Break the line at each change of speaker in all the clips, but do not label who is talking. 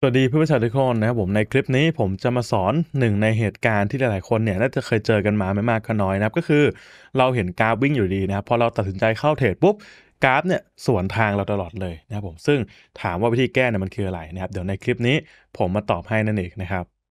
สวัสดีเพื่อนประชาชนทุกคนนะครับผมในคลิปนี้ผมจะมาสอนหนึ่งในเหตุการณ์ที่หลาย ๆ คนเนี่ยน่าจะเคยเจอกันมาไม่มากก็น้อยนะครับก็คือเราเห็นกราฟวิ่งอยู่ดีนะครับพอเราตัดสินใจเข้าเทรดปุ๊บกราฟเนี่ยสวนทางเราตลอดเลยนะครับผมซึ่งถามว่าวิธีแก้เนี่ยมันคืออะไรนะครับเดี๋ยวในคลิปนี้ผมมาตอบให้นั่นเองนะครับ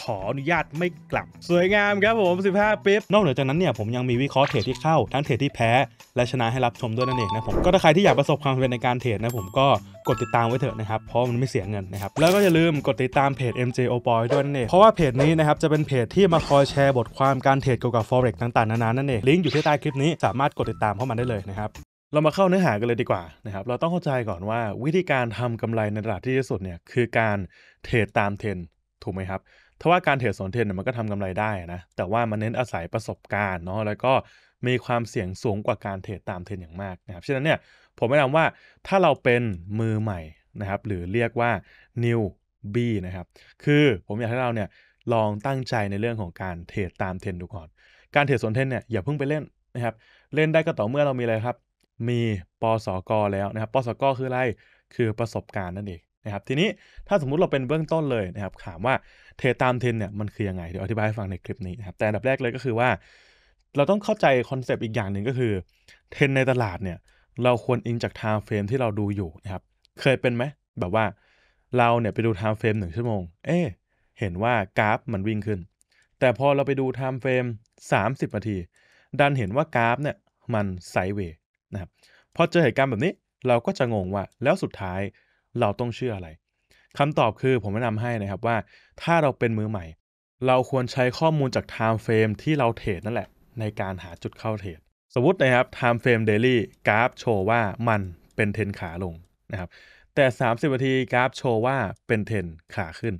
ขออนุญาตไม่กลับสวยงามครับผม 15ปิ๊บนอกเหนือจากนั้นเนี่ยผมยังมีวิเคราะห์เทรดที่เข้า ทั้งเทรดที่แพ้ และชนะให้รับชมด้วยนั่นเองนะผม ก็ถ้าใครที่อยากประสบความสำเร็จในการเทรดนะผมก็กดติดตามไว้เถอะนะครับ เพราะมันไม่เสียเงินนะครับ แล้วก็อย่าลืมกดติดตามเพจ MJ o p o y ด้วยนั่นเอง เพราะว่าเพจนี้นะครับจะเป็นเพจที่มาคอยแชร์บทความการเทรดเกี่ยวกับ forex ต่าง ๆ นานา นั่นเอง ลิงก์อยู่ที่ใต้คลิปนี้ สามารถกดติดตามเข้ามาได้เลยนะครับ เรามาเข้าเนื้อหากันเลยดีกว่านะครับ เราต้องเข้าใจก่อนว่าวิธีการทำกำไรในตลาดที่ที่สุดเนี่ยคือการเทรดตามเทรนถูกไหมครับถ้าว่าการเทรดสอนเทรดเนี่ยมันก็ทำกำไรได้นะ แต่ว่ามันเน้นอาศัยประสบการณ์เนาะ แล้วก็มีความเสี่ยงสูงกว่าการเทรดตามเทรนอย่างมากนะครับ ฉะนั้นเนี่ยผมแนะนำว่าถ้าเราเป็นมือใหม่นะครับ หรือเรียกว่า new B นะครับ คือผมอยากให้เราเนี่ยลองตั้งใจในเรื่องของการเทรดตามเทรนดูก่อน การเทรดสวนเทรนเนี่ยอย่าเพิ่งไปเล่นนะครับ เล่นได้ก็ต่อเมื่อเรามีอะไรครับ มีปสกแล้วนะครับปสกคืออะไร คือประสบการณ์นั่นเองนะครับ ทีนี้ถ้าสมมุติเราเป็นเบื้องต้นเลยนะครับ ถามว่าเทรดตามเทรนเนี่ยมันคือยังไงเดี๋ยวอธิบายให้ฟังในคลิปนี้นะครับแต่อันดับแรกเลยก็คือว่า เราต้องเข้าใจคอนเซปต์อีกอย่างหนึ่งก็คือเทรนในตลาดเนี่ยเราควรอิงจากไทม์เฟรมที่เราดูอยู่นะครับเคยเป็นไหม แบบว่า เราเนี่ยไปดูไทม์เฟรมหนึ่งชั่วโมงเอ๊เห็นว่ากราฟมันวิ่งขึ้น แต่พอเราไปดูไทม์เฟรม30นาที ดันเห็นว่ากราฟเนี่ยมันไซด์เวย์นะครับพอเจอเหตุการณ์แบบนี้เราก็จะงงว่า แล้วสุดท้ายเราต้องเชื่ออะไรคำตอบคือผมแนะนำให้นะครับ ว่าถ้าเราเป็นมือใหม่ เราควรใช้ข้อมูลจาก time frame ที่เราเทรดนั่นแหละ ในการหาจุดเข้าเทรดสมมตินะครับ time frame daily กราฟโชว์ว่ามันเป็นเทนขาลงนะครับแต่ 30นาทีกราฟโชว์ว่าเป็นเทนขาขึ้น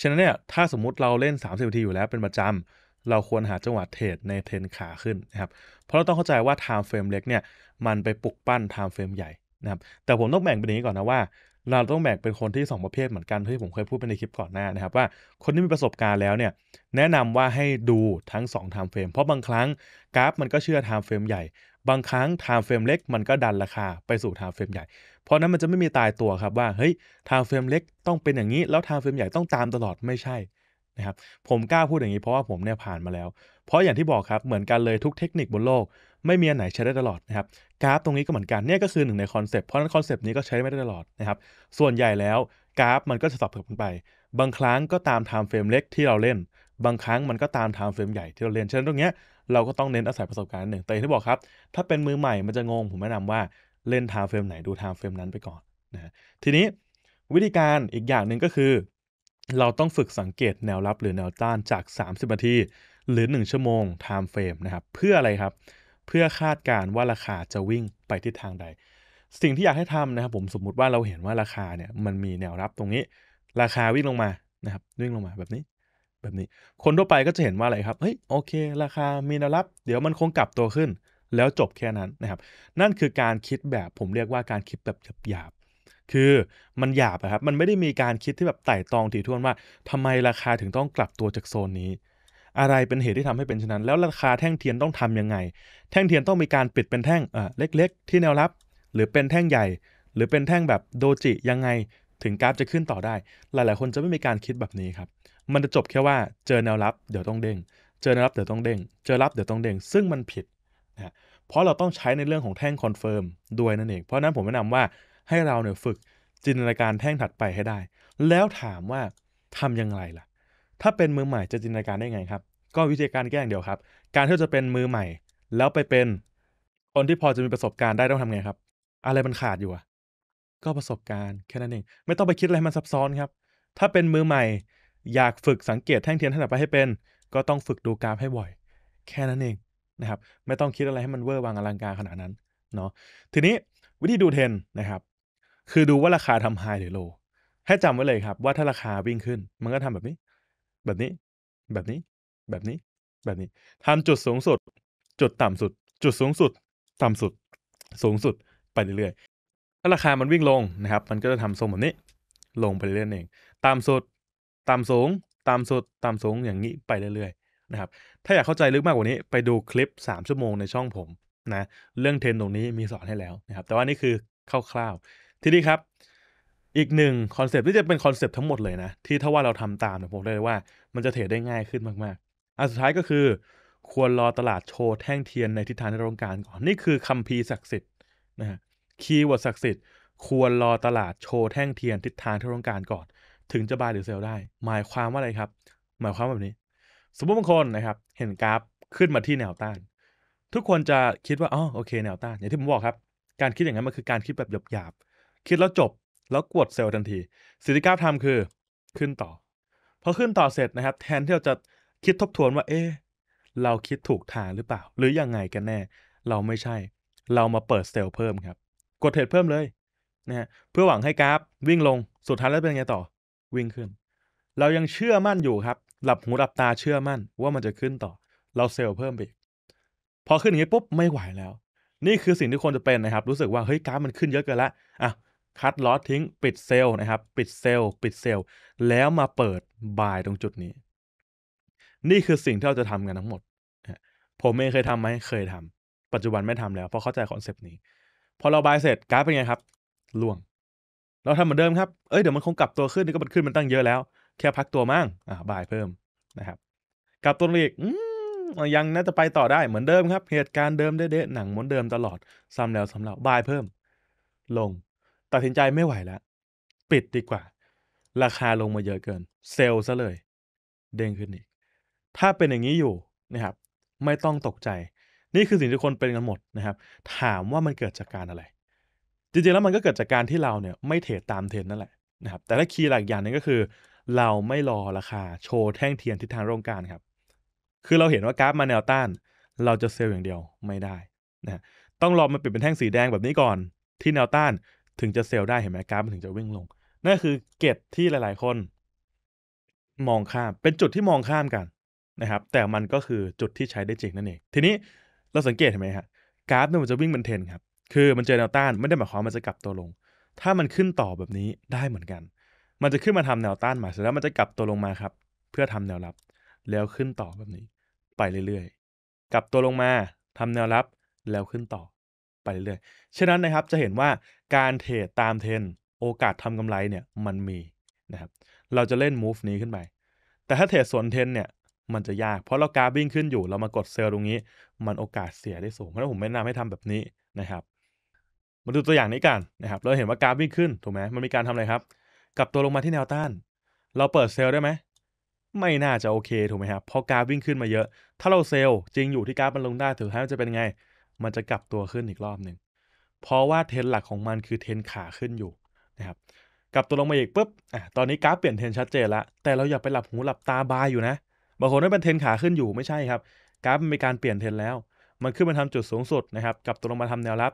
ฉะนั้นเนี่ยถ้าสมมุติเราเล่น 30นาทีอยู่แล้วเป็นประจำเราควรหาจังหวะเทรดในเทนขาขึ้นนะครับเพราะเราต้องเข้าใจว่า time frame เล็กเนี่ยมันไปปลุกปั้น time frame ใหญ่นะครับแต่ผมต้องแบ่งเป็นอย่างนี้ก่อนนะว่าเราต้องแบ่งเป็นคนที่ 2 ประเภทเหมือนกันที่ผมเคยพูดไปในคลิปก่อนหน้านะครับว่าคนที่มีประสบการณ์แล้วเนี่ยแนะนำว่าให้ดูทั้ง 2 time frame เพราะบางครั้งกราฟมันก็เชื่อ time frame ใหญ่บางครั้ง time frame เล็กมันก็ดันราคาไปสู่ time frame ใหญ่เพราะนั้นมันจะไม่มีตายตัวครับว่าเฮ้ย time frame เล็กต้องเป็นอย่างนี้ แล้ว time frame ใหญ่ต้องตามตลอดไม่ใช่นะครับผมกล้าพูดอย่างนี้เพราะว่าผมเนี่ยผ่านมาแล้ว เพราะอย่างที่บอกครับเหมือนกันเลยทุกเทคนิคบนโลกไม่มีอันไหนใช้ได้ตลอดนะครับกราฟตรงนี้ก็เหมือนกันเนี่ยก็คือหนึ่งในคอนเซปต์เพราะนั้นคอนเซปต์นี้ก็ใช้ไม่ได้ตลอดนะครับส่วนใหญ่แล้วกราฟมันก็จะสับลี่ยนไป บางครั้งก็ตามไทม์เฟรมเล็กที่เราเล่นบางครั้งมันก็ตามไทม์เฟรมใหญ่ที่เราเล่นฉะนั้นตรงเนี้ยเราก็ต้องเน้นอาศัยประสบการณ์หนึ่งแต่ที่บอกครับ ถ้าเป็นมือใหม่มันจะงงผมแนะนำว่าเล่นไทม์เฟรมไหนดูไทม์เฟรมนั้นไปก่อนนะทีนี้วิธีการอีกอย่างหนึ่งก็คือ เราต้องฝึกสังเกตแนวรับหรือแนวต้านจาก 30นาทีหรือ 1 ชั่วโมงไทม์เฟรมนะครับเพื่ออะไรครับเเพื่อคาดการว่าราคาจะวิ่งไปทิศทางใด สิ่งที่อยากให้ทำนะครับ ผมสมมุติว่าเราเห็นว่าราคาเนี่ยมันมีแนวรับตรงนี้ ราคาวิ่งลงมานะครับวิ่งลงมาแบบนี้ แบบนี้คนทั่วไปก็จะเห็นว่าอะไรครับเฮ้ยโอเค ราคามีแนวรับ เดี๋ยวมันคงกลับตัวขึ้น แล้วจบแค่นั้นนะครับ นั่นคือการคิดแบบผมเรียกว่าการคิดแบบหยาบ คือมันหยาบะครับมันไม่ได้มีการคิดที่แบบไต่ตองถี่ถ้วนว่าทำไมราคาถึงต้องกลับตัวจากโซนนี้อะไรเป็นเหตุที่ทำให้เป็นฉชนั้น แล้วราคาแท่งเทียนต้องทํำยังไง แท่งเทียนต้องมีการปิดเป็นแท่งเล็กๆ ที่แนวรับหรือเป็นแท่งใหญ่ หรือเป็นแท่งแบบโดจิยังไงถึงกราฟจะขึ้นต่อได้ หลายๆคนจะไม่มีการคิดแบบนี้ครับมันจะจบแค่ว่าเจอแนวรับเดี๋ยวต้องเด้งเจอแนวรับเดี๋ยวต้องเด้งเจอรับเดี๋ยวต้องเด้งซึ่งมันผิดนะเพราะเราต้องใช้ในเรื่องของแท่งคอนเฟิร์มด้วยนั่นเอง เพราะนั้นผมแนะนำว่าให้เราเนี่ยฝึกจินตนาการแท่งถัดไปให้ได้ แล้วถามว่าทํยังไงล่ะถ้าเป็นมือใหม่จะจินตนาการได้ไงครับ ก็วิธีการแก้อย่างเดียวครับ การที่จะเป็นมือใหม่แล้วไปเป็นคนที่พอจะมีประสบการณ์ได้ต้องทำไงครับ อะไรมันขาดอยู่อะก็ประสบการณ์แค่นั้นเอง ไม่ต้องไปคิดอะไรมันซับซ้อนครับ ถ้าเป็นมือใหม่อยากฝึกสังเกตแท่งเทียนถนัดไปให้เป็น ก็ต้องฝึกดูกราฟให้บ่อยแค่นั้นเอง นะครับ ไม่ต้องคิดอะไรให้มันเวอร์วังอลังการขนาดนั้น เนาะทีนี้วิธีดูเทนนะครับ คือดูว่าราคาทำไฮหรือโล ให้จำไว้เลยครับ ว่าถ้าราคาวิ่งขึ้นมันก็ทำแบบนี้แบบนี้แบบนี้แบบนี้แบบนี้ ทำจุดสูงสุด จุดต่ำสุด จุดสูงสุด ต่ำสุด สูงสุด ไปเรื่อยๆ ถ้าราคามันวิ่งลงนะครับ มันก็จะทำทรงแบบนี้ ลงไปเรื่อยๆเองต่ำสุด ต่ำสูง ต่ำสุดต่ำสูงอย่างนี้ไปเรื่อยๆนะครับ ถ้าอยากเข้าใจลึกมากกว่านี้ ไปดูคลิป 3 ชั่วโมงในช่องผมนะ เรื่องเทรนตรงนี้มีสอนให้แล้วนะครับ แต่ว่านี่คือคร่าวๆทีนี้ครับอีกหนึ่งคอนเซปต์ที่จะเป็นคอนเซปต์ทั้งหมดเลยนะที่ถ้าว่าเราทำตามเนี่ยผมเลยว่ามันจะเทรดได้ง่ายขึ้นมากๆอันสุดท้ายก็คือ ควรรอตลาดโชว์แท่งเทียนในทิศทางที่เราต้องการก่อนนี่คือคัมภีร์ศักดิ์สิทธิ์นะฮะคีย์เวิร์ดศักดิ์สิทธิ์ควรรอตลาดโชว์แท่งเทียนทิศทางที่เราต้องการก่อน ถึงจะบายหรือเซลได้หมายความว่าอะไรครับ หมายความแบบนี้ สมมติบางคนนะครับเห็นกราฟขึ้นมาที่แนวต้าน ทุกคนจะคิดว่าอ๋อโอเค แนวต้านอย่างที่ผมบอกครับการคิดอย่างนั้นมันคือการคิดแบบหยาบๆคิดแล้วจบแล้วกดเซลล์ทันที สิ่งที่กราฟทำคือขึ้นต่อ พอขึ้นต่อเสร็จนะครับ แทนที่เราจะคิดทบทวนว่า เอ๊เราคิดถูกทางหรือเปล่า หรือยังไงกันแน่ เราไม่ใช่ เรามาเปิดเซลล์เพิ่มครับ กดเทรดเพิ่มเลยนะฮะเพื่อหวังให้กราฟวิ่งลงสุดท้ายแล้วเป็นไงต่อ วิ่งขึ้น เรายังเชื่อมั่นอยู่ครับ หลับหูหลับตาเชื่อมั่นว่ามันจะขึ้นต่อ เราเซลล์เพิ่มไปพอขึ้นอย่างนี้ปุ๊บไม่ไหวแล้ว นี่คือสิ่งที่คนจะเป็นนะครับรู้สึกว่าเฮ้ยกราฟมันขึ้นเยอะเกินละอ่ะคัดลอสทิ้งปิดเซลล์นะครับ ปิดเซลล์ ปิดเซลล์ แล้วมาเปิดบายตรงจุดนี้ นี่คือสิ่งที่เราจะทำกันทั้งหมด ผมเองเคยทำไหมเคยทำ ปัจจุบันไม่ทำแล้ว เพราะเข้าใจคอนเซปต์นี้ พอเราบายเสร็จกราฟเป็นไงครับ ล่วง เราทำเหมือนเดิมครับ เอ้ยเดี๋ยวมันคงกลับตัวขึ้น นี่ก็มันขึ้นมันตั้งเยอะแล้วแค่พักตัวมั่งอ่าบายเพิ่มนะครับกลับตัวอีกอยังน่าจะไปต่อได้เหมือนเดิมครับ เหตุการณ์เดิมเด้ๆหนังม้วนเดิมตลอดซ้ำแล้วซ้ำเล่าบายเพิ่มลงตัดสินใจไม่ไหวแล้วปิดดีกว่า ราคาลงมาเยอะเกิน เซลล์ซะเลย เด้งขึ้นอีก ถ้าเป็นอย่างนี้อยู่นะครับ ไม่ต้องตกใจ นี่คือสิ่งที่คนเป็นกันหมดนะครับ ถามว่ามันเกิดจากการอะไรจริงๆแล้วมันก็เกิดจากการที่เราเนี่ย ไม่เทรดตามเทรนนั่นแหละนะครับ แต่ถ้าคีย์หลักอย่างนึงก็คือ เราไม่รอราคาโชว์แท่งเทียนทิศทางร่งการครับ คือเราเห็นว่ากราฟมาแนวต้าน เราจะเซลล์อย่างเดียวไม่ได้นะต้องรอมันเปลี่ยนเป็นแท่งสีแดงแบบนี้ก่อน ที่แนวต้านถึงจะเซลล์ได้ เห็นไหมกราฟมันถึงจะวิ่งลง นั่นคือเก็ตที่หลาย ๆ คน มองข้ามเป็นจุดที่มองข้ามกันนะครับ แต่มันก็คือจุดที่ใช้ได้จริงนั่นเอง ทีนี้เราสังเกตเห็นไหมับกราฟเนี่ยมันจะวิ่งเป็นเทรนครับคือมันเจอแนวต้านไม่ได้หมายความมันจะกลับตัวลง ถ้ามันขึ้นต่อแบบนี้ได้เหมือนกัน มันจะขึ้นมาทำแนวต้านใหม่เสร็จแล้วมันจะกลับตัวลงมาครับ เพื่อทำแนวรับแล้วขึ้นต่อแบบนี้ ไปเรื่อย ๆ กลับตัวลงมาทำแนวรับแล้วขึ้นต่อ ไปเรื่อย ๆ ฉะนั้นนะครับ จะเห็นว่าการเทรดตามเทรนโอกาสทำกำไรเนี่ย มันมีนะครับเราจะเล่น move นี้ขึ้นไป แต่ถ้าเทรดสวนเทรนเนี่ย มันจะยากเพราะเรากราฟวิ่งขึ้นอยู่ เรามากดเซลล์ตรงนี้มันโอกาสเสียได้สูงเพราะฉะนั้นผมไม่แนะนำให้ทำแบบนี้นะครับ มาดูตัวอย่างนี้กันนะครับเราเห็นว่ากราฟวิ่งขึ้นถูกไหมมันมีการทำอะไรครับ กลับตัวลงมาที่แนวต้าน เราเปิดเซลล์ได้ไหม ไม่น่าจะโอเค ถูกไหมครับเพราะกราฟวิ่งขึ้นมาเยอะ ถ้าเราเซลล์จริงอยู่ที่กราฟมันลงได้ถือว่ามันจะเป็นไงมันจะกลับตัวขึ้นอีกรอบหนึ่งเพราะว่าเทนหลักของมันคือเทนขาขึ้นอยู่นะครับกลับตัวลงมาอีกปุ๊บ อ่ะ ตอนนี้กราฟเปลี่ยนเทนชัดเจนละแต่เราอย่าไปหลับหูหลับตาบายอยู่นะ บางคนไม่เป็นเทนขาขึ้นอยู่ไม่ใช่ครับ กราฟมันมีการเปลี่ยนเทนแล้ว มันขึ้นมาทำจุดสูงสุดนะครับกลับตัวลงมาทำแนวรับ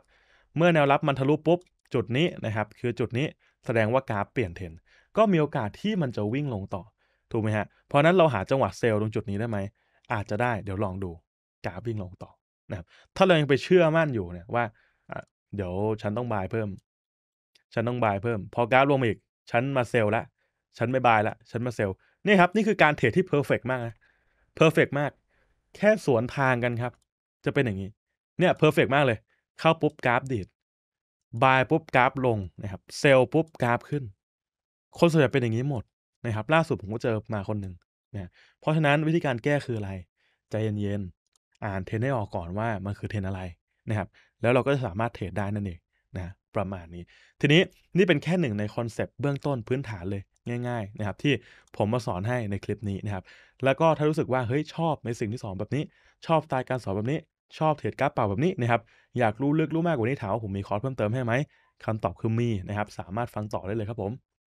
เมื่อแนวรับมันทะลุปุ๊บ จุดนี้นะครับ คือจุดนี้แสดงว่ากราฟเปลี่ยนเทน ก็มีโอกาสที่มันจะวิ่งลงต่อ ถูกไหมฮะเพราะนั้นเราหาจังหวะเซลล์ตรงจุดนี้ได้ไหม อาจจะได้เดี๋ยวลองดู กราฟวิ่งลงต่อนะครับ ถ้าเรายังไปเชื่อมั่นอยู่เนี่ยว่าเดี๋ยว ฉันต้องบายเพิ่ม ฉันต้องบายเพิ่ม พอกราฟลงมาอีก ฉันมาเซลละฉันไม่บายละฉันมาเซลนี่ครับ นี่คือการเทรดที่เพอร์เฟกมากนะเพอร์เฟกมาก แค่สวนทางกันครับ จะเป็นอย่างนี้ เนี่ยเพอร์เฟกมากเลย เข้าปุ๊บกราฟดีดบายปุ๊บกราฟลงนะครับ เซลปุ๊บกราฟขึ้น คนส่วนใหญ่เป็นอย่างนี้หมดนะครับ ล่าสุดผมก็เจอมาคนหนึ่งนะ เพราะฉะนั้นวิธีการแก้คืออะไร ใจเย็นๆ อ่านเทนให้ออกก่อนว่ามันคือเทนอะไรนะครับแล้วเราก็สามารถเทรดได้นั่นเองนะประมาณนี้ ทีนี้นี่เป็นแค่หนึ่งในคอนเซปต์เบื้องต้นพื้นฐานเลยง่ายๆนะครับที่ผมมาสอนให้ในคลิปนี้นะครับ แล้วก็ถ้ารู้สึกว่าเฮ้ยชอบในสิ่งที่สอนแบบนี้ ชอบสไตล์การสอนแบบนี้ ชอบเทรดกราฟเปล่าแบบนี้นะครับ อยากรู้ลึกรู้มากกว่านี้ถามว่าผมมีคอร์สเพิ่มเติมให้ไหมคำตอบคือมีนะครับสามารถฟังต่อได้เลยครับผม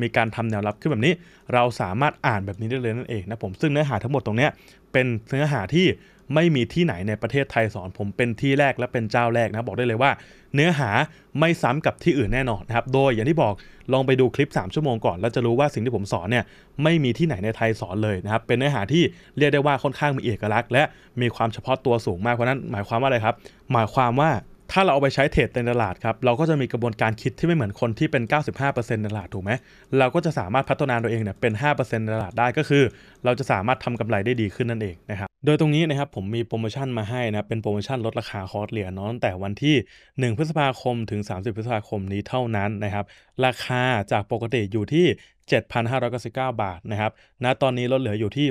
มีการทำแนวรับขึ้นแบบนี้เราสามารถอ่านแบบนี้ได้เลยนั่นเองนะผมซึ่งเนื้อหาทั้งหมดตรงนี้เป็นเนื้อหาที่ไม่มีที่ไหนในประเทศไทยสอน ผมเป็นที่แรกและเป็นเจ้าแรกนะบอกได้เลยว่า เนื้อหาไม่ซ้ำกับที่อื่นแน่นอนนะครับโดยอย่างที่บอก ลองไปดูคลิป 3 ชั่วโมงก่อน แล้วจะรู้ว่าสิ่งที่ผมสอนเนี่ยไม่มีที่ไหนในไทยสอนเลยนะครับเป็นเนื้อหาที่เรียกได้ว่าค่อนข้างมีเอกลักษณ์ และมีความเฉพาะตัวสูงมากเพราะนั้นหมายความว่าอะไรครับหมายความว่าถ้าเราเอาไปใช้เทรดในตลาดครับเราก็จะมีกระบวนการคิดที่ไม่เหมือนคนที่เป็น 95%ในตลาดถูกไหมเราก็จะสามารถพัฒนานตัวเองเนี่ยเป็น5%ในตลาดได้ก็คือ เราจะสามารถทำกำไรได้ดีขึ้นนั่นเองนะครับโดยตรงนี้นะครับผมมีโปรโมชั่นมาให้นะเป็นโปรโมชั่นลดราคาคอร์สเรียนเนาะตั้งแต่วันที่ 1 พฤษภาคมถึง 30 พฤษภาคมนี้เท่านั้นนะครับราคาจากปกติอยู่ที่7,599 บาทนะครับณนะตอนนี้ลดเหลืออยู่ที่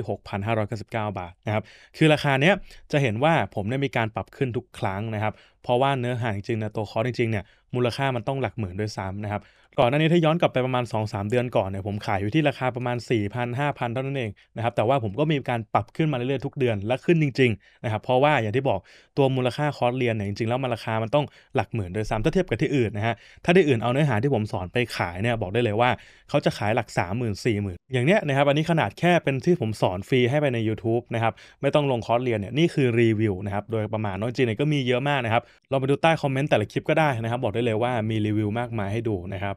6,599 บาทนะครับ คือราคาเนี้ยจะเห็นว่าผมได้มีการปรับขึ้นทุกครั้งนะครับ เพราะว่าเนื้อหาจริง ๆนะตัวคอร์สจริงๆเนี่ยมูลค่ามันต้องหลักหมื่นด้วยซ้ำนะครับ ก่อนหน้านี้ถ้าย้อนกลับไปประมาณ 2-3 เดือนก่อนเนี่ยผมขายอยู่ที่ราคาประมาณ 4,000-5,000เท่านั้นเองนะครับ แต่ว่าผมก็มีการปรับขึ้นมาเรื่อยๆทุกเดือนและขึ้นจริงๆนะครับ เพราะว่าอย่างที่บอกตัวมูลค่าคอร์สเรียนเนี่ยจริงๆแล้วมันราคามันต้องหลักหมื่นดยซ้ำถ้าเทียบกับที่อื่นนะฮะถ้าที่อื่นเอาเนื้อหาที่ผมสอนไปขายเนี่ยบอกได้เลยว่าเขาจะขายหลัลักนสี่หมื่นอย่างเนี้ยนะครับ อันนี้ขนาดแค่เป็นที่ผมสอนฟรีให้ไปใน YouTube นะครับ ไม่ต้องลงคอร์สเรียนเนี่ยนี่คือรีวิวนะครับ โดยประมาณน้อยจีงเนี่ยก็มีเยอะมากนะครับ เราไปดูใต้คอมเมนต์แต่ละคลิปก็ได้นะครับ บอกได้เลยว่ามีรีวิวมากมายให้ดูนะครับ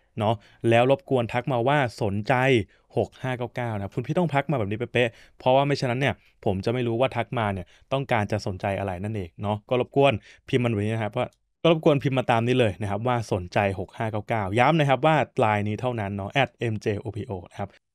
เนาะแล้วรบกวนทักมาว่าสนใจ 6599นะคุณพี่ต้องพักมาแบบนี้เป๊ะเพราะว่าไม่ฉะนั้นเนี่ยผมจะไม่รู้ว่าทักมาเนี่ยต้องการจะสนใจอะไรนั่นเองเนาะก็รบกวนพิมพ์มันไว้นะครับว่าก็รบกวนพิมพ์มาตามนี้เลยนะครับว่าสนใจ 6599 ย้ำนะครับว่าลายนี้เท่านั้นเนาะ mjopo นะครับ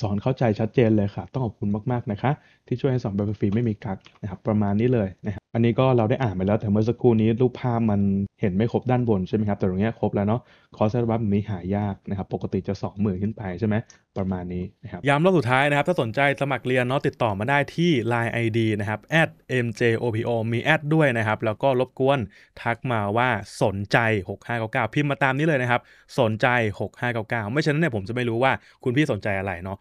สอนเข้าใจชัดเจนเลยค่ะ ต้องขอบคุณมากๆ นะคะ ที่ช่วยให้สอนแบบฟรีไม่มีกักนะครับประมาณนี้เลยนะครับอันนี้ก็เราได้อ่านไปแล้ว แต่เมื่อสักครู่นี้รูปภาพมันเห็นไม่ครบด้านบนใช่ไหมครับแต่ตรงนี้ครบแล้วเนาะคอสเซสรับัฟมนี้หายากนะครับปกติจะ2มื่นขึ้นไปใช่ไหมประมาณนี้นะครับย้ำรอบสุดท้ายนะครับถ้าสนใจสมัครเรียนเนาะติดต่อมาได้ที่ Line ID นะครับ @mjopo มีแอดด้วยนะครับแล้วก็รบกวนทักมาว่าสนใจ6599พิมพ์มาตามนี้เลยนะครับสนใจ6599ไม่ช่นั้นเนี่ยผมจะไม่รู้ว่าคุณพี่สนใจอะไรเนาะ